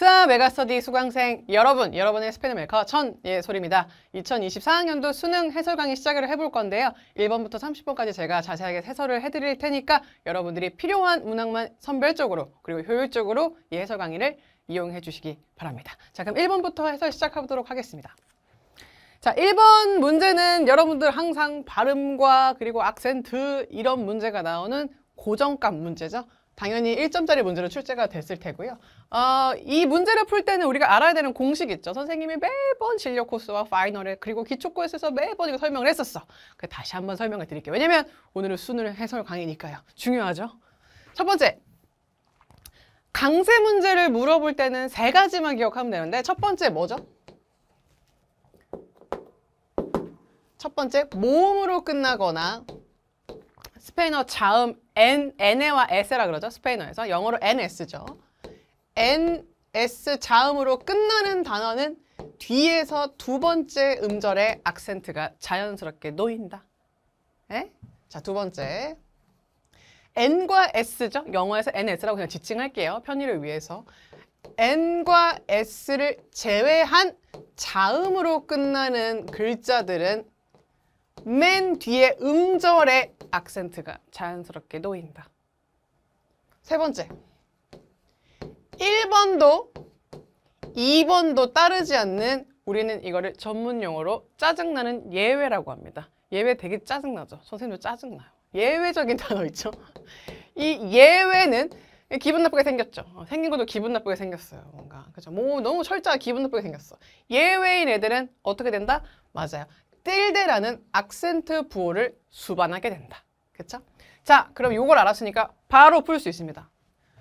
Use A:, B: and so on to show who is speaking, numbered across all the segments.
A: 스아 메가스터디 수강생 여러분, 여러분의 스페인 메이커 천 예소리입니다 2024학년도 수능 해설 강의 시작을 해볼 건데요. 1번부터 30번까지 제가 자세하게 해설을 해드릴 테니까 여러분들이 필요한 문항만 선별적으로 그리고 효율적으로 이 해설 강의를 이용해 주시기 바랍니다. 자, 그럼 1번부터 해설 시작하도록 하겠습니다. 자, 1번 문제는 여러분들 항상 발음과 그리고 악센트 이런 문제가 나오는 고정값 문제죠. 당연히 1점짜리 문제로 출제가 됐을 테고요. 어, 이 문제를 풀 때는 우리가 알아야 되는 공식 있죠. 선생님이 매번 진료 코스와 파이널에 그리고 기초 코스에서 매번 이거 설명을 했었어. 그 다시 한번 설명을 드릴게요. 왜냐면 오늘은 수능 해설 강의니까요. 중요하죠. 첫 번째. 강세 문제를 물어볼 때는 세 가지만 기억하면 되는데 첫 번째 뭐죠? 첫 번째 모음으로 끝나거나 스페인어 자음 N, N에와 S라 그러죠. 스페인어에서 영어로 NS죠. N, S 자음으로 끝나는 단어는 뒤에서 두 번째 음절의 악센트가 자연스럽게 놓인다. 에? 자, 두 번째. N과 S죠? 영어에서 N, S라고 그냥 지칭할게요. 편의를 위해서. N과 S를 제외한 자음으로 끝나는 글자들은 맨 뒤에 음절의 악센트가 자연스럽게 놓인다. 세 번째. 1번도 2번도 따르지 않는 우리는 이거를 전문 용어로 짜증나는 예외라고 합니다. 예외 되게 짜증나죠. 선생님도 짜증나요. 예외적인 단어 있죠. 이 예외는 기분 나쁘게 생겼죠. 어, 생긴 것도 기분 나쁘게 생겼어요. 뭔가 그죠. 뭐 너무 철저하게 기분 나쁘게 생겼어. 예외인 애들은 어떻게 된다? 맞아요. 띨데라는 악센트 부호를 수반하게 된다. 그쵸? 자, 그럼 이걸 알았으니까 바로 풀 수 있습니다.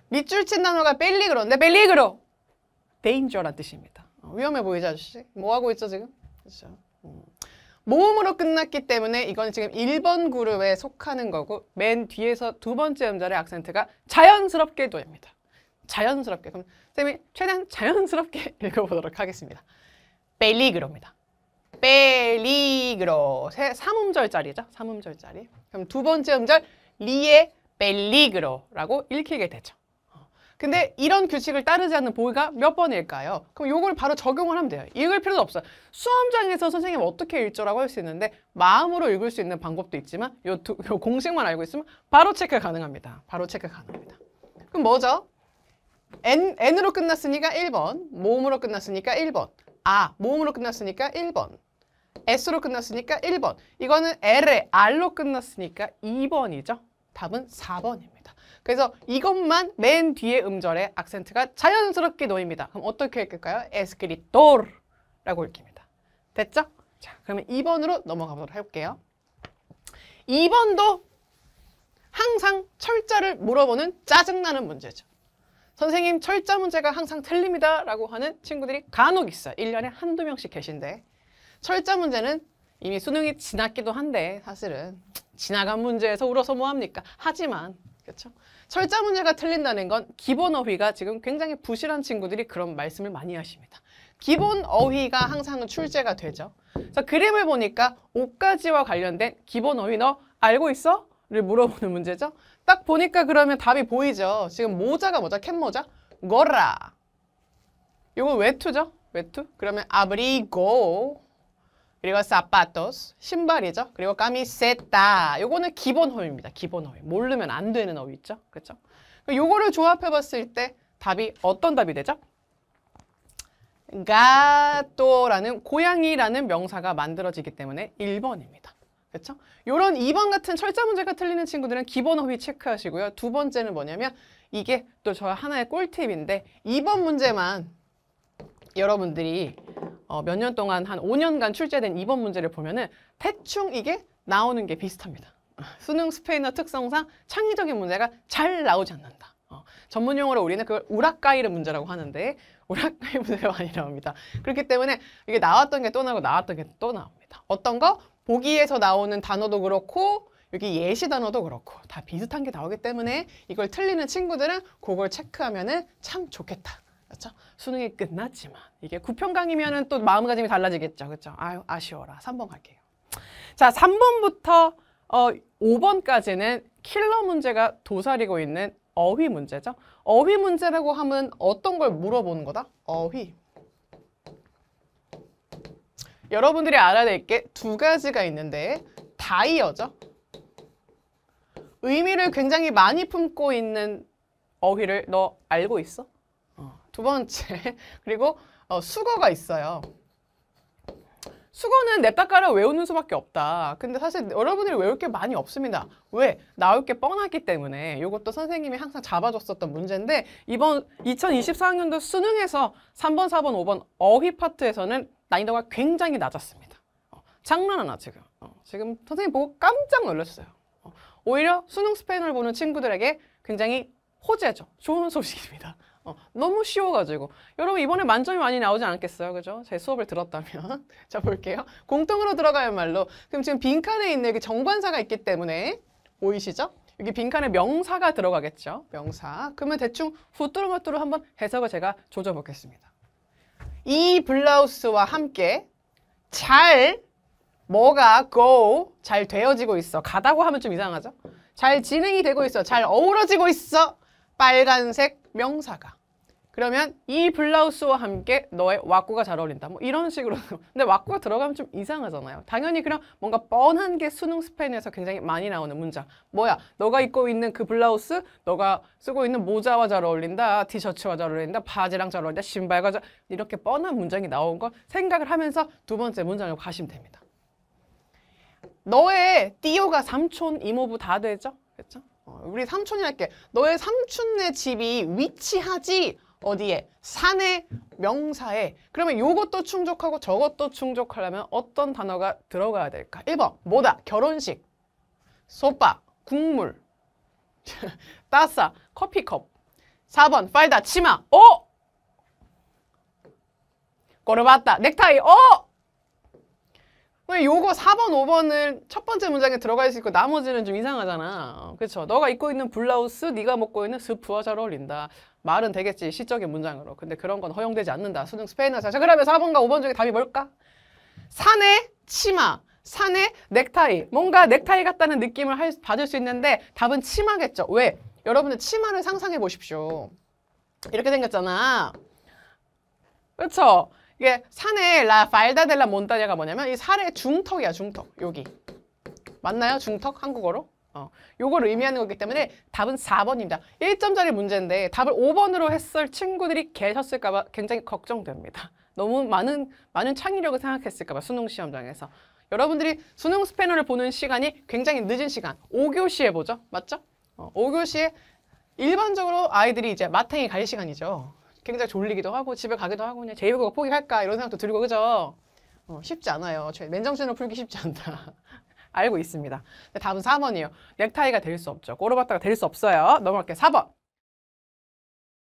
A: 밑줄 친 단어가 벨리그로인데 벨리그로 데인저란 네, 뜻입니다. 어, 위험해 보이지 아저씨? 뭐 하고 있죠 지금? 그렇죠. 음. 모음으로 끝났기 때문에 이건 지금 1번 그룹에 속하는 거고 맨 뒤에서 두 번째 음절의 악센트가 자연스럽게 도입니다. 자연스럽게. 그럼 쌤이 최대한 자연스럽게 읽어보도록 하겠습니다. 벨리그로입니다. 벨리그로. 3음절짜리죠. 3음절짜리. 그럼 두 번째 음절 리의 벨리그로라고 읽히게 되죠. 근데 이런 규칙을 따르지 않는 보기가 몇 번일까요? 그럼 요걸 바로 적용을 하면 돼요. 읽을 필요도 없어요. 수험장에서 선생님 어떻게 읽죠라고 할 수 있는데 마음으로 읽을 수 있는 방법도 있지만 요, 두, 요 공식만 알고 있으면 바로 체크 가능합니다. 바로 체크 가능합니다. 그럼 뭐죠? N, N으로 끝났으니까 1번, 모음으로 끝났으니까 1번, 아, 모음으로 끝났으니까 1번, S로 끝났으니까 1번, 이거는 L에 R로 끝났으니까 2번이죠. 답은 4번입니다. 그래서 이것만 맨 뒤에 음절에 악센트가 자연스럽게 놓입니다. 그럼 어떻게 읽을까요? 에스크리토르라고 읽힙니다. 됐죠? 자, 그러면 2번으로 넘어가 보도록 할게요. 2번도 항상 철자를 물어보는 짜증나는 문제죠. 선생님 철자 문제가 항상 틀립니다 라고 하는 친구들이 간혹 있어요. 1년에 한두 명씩 계신데 철자 문제는 이미 수능이 지났기도 한데 사실은 지나간 문제에서 울어서 뭐합니까? 하지만 그렇죠? 철자 문제가 틀린다는 건 기본 어휘가 지금 굉장히 부실한 친구들이 그런 말씀을 많이 하십니다. 기본 어휘가 항상 출제가 되죠. 그래서 그림을 보니까 옷까지와 관련된 기본 어휘 너 알고 있어? 를 물어보는 문제죠. 딱 보니까 그러면 답이 보이죠. 지금 모자가 뭐죠? 캡모자? 거라. 이건 외투죠? 외투? 그러면 아브리고 그리고 사파토스, 신발이죠. 그리고 까미세타, 요거는 기본 어휘입니다 기본 어휘. 모르면 안 되는 어휘 있죠. 그렇죠? 요거를 조합해봤을 때 답이 어떤 답이 되죠? 가또라는 고양이라는 명사가 만들어지기 때문에 1번입니다. 그렇죠? 요런 2번 같은 철자 문제가 틀리는 친구들은 기본 어휘 체크하시고요. 두 번째는 뭐냐면 이게 또 저 하나의 꿀팁인데 2번 문제만 여러분들이 어, 몇 년 동안 한 5년간 출제된 2번 문제를 보면은 대충 이게 나오는 게 비슷합니다. 수능 스페인어 특성상 창의적인 문제가 잘 나오지 않는다. 어, 전문 용어로 우리는 그걸 우락가이르 문제라고 하는데 우락가이 문제가 많이 나옵니다. 그렇기 때문에 이게 나왔던 게 또 나오고 나왔던 게 또 나옵니다. 어떤 거? 보기에서 나오는 단어도 그렇고 여기 예시 단어도 그렇고 다 비슷한 게 나오기 때문에 이걸 틀리는 친구들은 그걸 체크하면 은참 좋겠다. 그렇죠? 수능이 끝났지만 이게 9평강이면또 마음가짐이 달라지겠죠. 그렇죠? 아유, 아쉬워라. 3번 갈게요. 자, 3번부터 어 5번까지는 킬러 문제가 도사리고 있는 어휘 문제죠. 어휘 문제라고 하면 어떤 걸 물어보는 거다? 어휘. 여러분들이 알아야 될 게 두 가지가 있는데 다이어죠. 의미를 굉장히 많이 품고 있는 어휘를 너 알고 있어? 두 번째, 그리고 어, 수거가 있어요. 수거는 내 닦아라 외우는 수밖에 없다. 근데 사실 여러분들이 외울 게 많이 없습니다. 왜? 나올 게 뻔하기 때문에 이것도 선생님이 항상 잡아줬었던 문제인데 이번 2024학년도 수능에서 3번, 4번, 5번 어휘 파트에서는 난이도가 굉장히 낮았습니다. 어, 장난 하나 지금. 어, 지금 선생님 보고 깜짝 놀랐어요. 어, 오히려 수능 스페인을 보는 친구들에게 굉장히 호재죠. 좋은 소식입니다. 어, 너무 쉬워가지고 여러분 이번에 만점이 많이 나오지 않겠어요 그죠? 제 수업을 들었다면 자 볼게요 공통으로 들어가야말로 그럼 지금 빈칸에 있는 여기 그 정관사가 있기 때문에 보이시죠? 여기 빈칸에 명사가 들어가겠죠 명사 그러면 대충 후뚜루마뚜루 한번 해석을 제가 조져보겠습니다 이 블라우스와 함께 잘 뭐가 go 잘 되어지고 있어 가다고 하면 좀 이상하죠 잘 진행이 되고 있어 잘 어우러지고 있어 빨간색 명사가. 그러면 이 블라우스와 함께 너의 와꾸가 잘 어울린다. 뭐 이런 식으로. 근데 와꾸가 들어가면 좀 이상하잖아요. 당연히 그냥 뭔가 뻔한 게 수능 스페인에서 굉장히 많이 나오는 문장. 뭐야, 너가 입고 있는 그 블라우스, 너가 쓰고 있는 모자와 잘 어울린다, 티셔츠와 잘 어울린다, 바지랑 잘 어울린다, 신발과 잘 이렇게 뻔한 문장이 나온 거 생각을 하면서 두 번째 문장을 가시면 됩니다. 너의 띠오가 삼촌, 이모부 다 되죠? 그렇죠? 어, 우리 삼촌이할게 너의 삼촌네 집이 위치하지 어디에? 산에, 명사에. 그러면 요것도 충족하고 저것도 충족하려면 어떤 단어가 들어가야 될까? 1번 뭐다? 결혼식 소빠, 국물 따싸, 커피컵 4번 빨다 치마 오! 어? 꼬르바다 넥타이 오! 어? 왜 요거 4번, 5번을 첫 번째 문장에 들어가 있고 나머지는 좀 이상하잖아. 그렇죠? 너가 입고 있는 블라우스, 네가 먹고 있는 스프와 잘 어울린다. 말은 되겠지, 시적인 문장으로. 근데 그런 건 허용되지 않는다. 수능 스페인어에서. 자, 그러면 4번과 5번 중에 답이 뭘까? 산에 치마, 산에 넥타이. 뭔가 넥타이 같다는 느낌을 할, 받을 수 있는데 답은 치마겠죠. 왜? 여러분들 치마를 상상해 보십시오. 이렇게 생겼잖아. 그렇죠? 이게 산의 라 발다 델라 몬다냐가 뭐냐면 이산의 중턱이야 중턱 여기 맞나요 중턱 한국어로? 어, 요걸 의미하는 거기 때문에 답은 4번입니다. 1점짜리 문제인데 답을 5번으로 했을 친구들이 계셨을까 봐 굉장히 걱정됩니다. 너무 많은 많은 창의력을 생각했을까 봐 수능 시험장에서 여러분들이 수능 스패너를 보는 시간이 굉장히 늦은 시간 5교시에 보죠. 맞죠? 어, 5교시에 일반적으로 아이들이 이제 마탱이 갈 시간이죠. 굉장히 졸리기도 하고 집에 가기도 하고 그냥 제이버거 포기할까 이런 생각도 들고 그죠? 어, 쉽지 않아요. 맨정신으로 풀기 쉽지 않다. 알고 있습니다. 다음 4번이요 넥타이가 될 수 없죠. 꼬르바타가 될 수 없어요. 넘어갈게요. 4번.